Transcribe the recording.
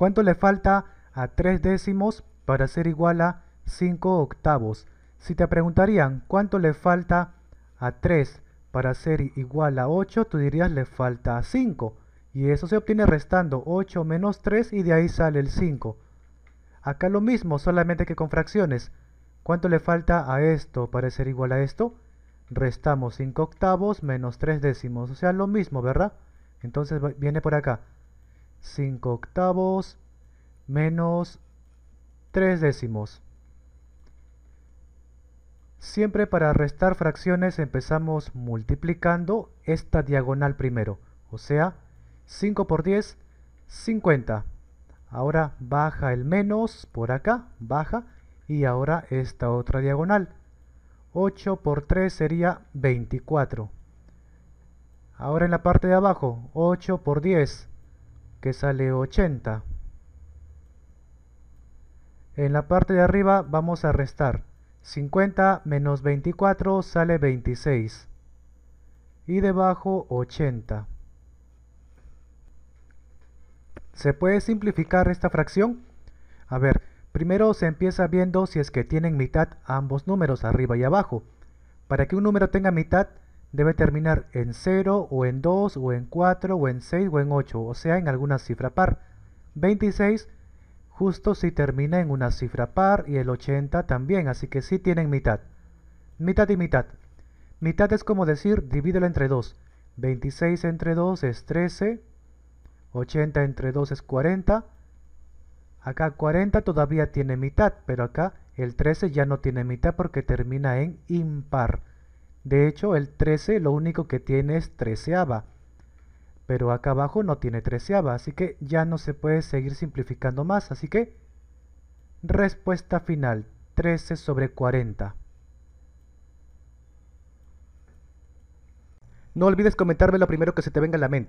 ¿Cuánto le falta a 3 décimos para ser igual a 5 octavos? Si te preguntarían cuánto le falta a 3 para ser igual a 8, tú dirías le falta 5. Y eso se obtiene restando 8 menos 3 y de ahí sale el 5. Acá lo mismo, solamente que con fracciones. ¿Cuánto le falta a esto para ser igual a esto? Restamos 5 octavos menos 3 décimos. O sea, lo mismo, ¿verdad? Entonces viene por acá. 5 octavos menos 3 décimos. Siempre para restar fracciones empezamos multiplicando esta diagonal primero, o sea, 5 por 10, 50. Ahora baja el menos por acá, baja, y ahora esta otra diagonal. 8 por 3 sería 24. Ahora en la parte de abajo, 8 por 10, que sale 80. En la parte de arriba vamos a restar. 50 menos 24 sale 26. Y debajo 80. ¿Se puede simplificar esta fracción? A ver, primero se empieza viendo si es que tienen mitad ambos números, arriba y abajo. Para que un número tenga mitad, debe terminar en 0 o en 2 o en 4 o en 6 o en 8, o sea en alguna cifra par. 26 justo si termina en una cifra par y el 80 también, así que sí tienen mitad. Mitad y mitad. Mitad es como decir divídelo entre 2. 26 entre 2 es 13, 80 entre 2 es 40. Acá 40 todavía tiene mitad, pero acá el 13 ya no tiene mitad porque termina en impar. De hecho, el 13 lo único que tiene es aba, Pero acá abajo no tiene aba, así que ya no se puede seguir simplificando más. Así que, respuesta final, 13 sobre 40. No olvides comentarme lo primero que se te venga a la mente.